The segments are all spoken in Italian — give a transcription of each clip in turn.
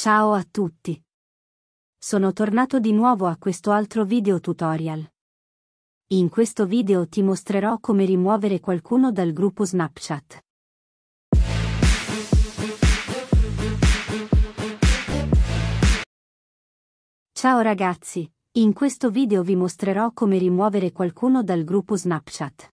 Ciao a tutti! Sono tornato di nuovo a questo altro video tutorial. In questo video ti mostrerò come rimuovere qualcuno dal gruppo Snapchat. Ciao ragazzi, in questo video vi mostrerò come rimuovere qualcuno dal gruppo Snapchat.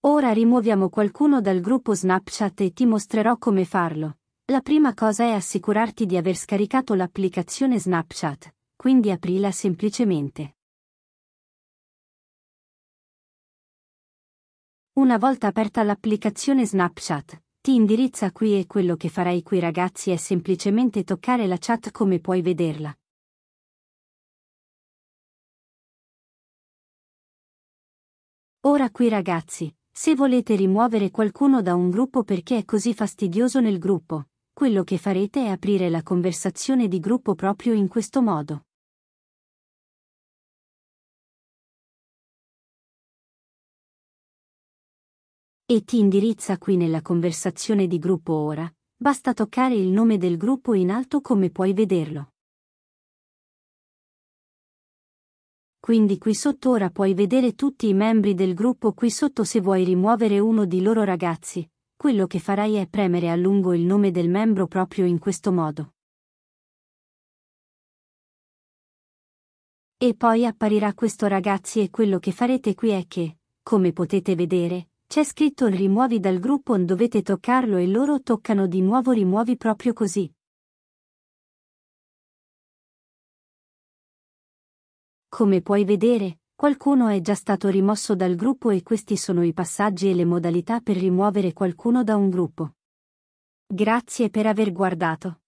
Ora rimuoviamo qualcuno dal gruppo Snapchat e ti mostrerò come farlo. La prima cosa è assicurarti di aver scaricato l'applicazione Snapchat, quindi aprila semplicemente. Una volta aperta l'applicazione Snapchat, ti indirizza qui e quello che farai qui ragazzi è semplicemente toccare la chat come puoi vederla. Ora qui ragazzi, se volete rimuovere qualcuno da un gruppo perché è così fastidioso nel gruppo, quello che farete è aprire la conversazione di gruppo proprio in questo modo. E ti indirizza qui nella conversazione di gruppo ora, basta toccare il nome del gruppo in alto come puoi vederlo. Quindi qui sotto ora puoi vedere tutti i membri del gruppo qui sotto se vuoi rimuovere uno di loro ragazzi, quello che farai è premere a lungo il nome del membro proprio in questo modo. E poi apparirà questo ragazzi e quello che farete qui è che, come potete vedere, c'è scritto rimuovi dal gruppo dovete toccarlo e loro toccano di nuovo rimuovi proprio così. Come puoi vedere, Qualcuno è già stato rimosso dal gruppo e questi sono i passaggi e le modalità per rimuovere qualcuno da un gruppo. Grazie per aver guardato.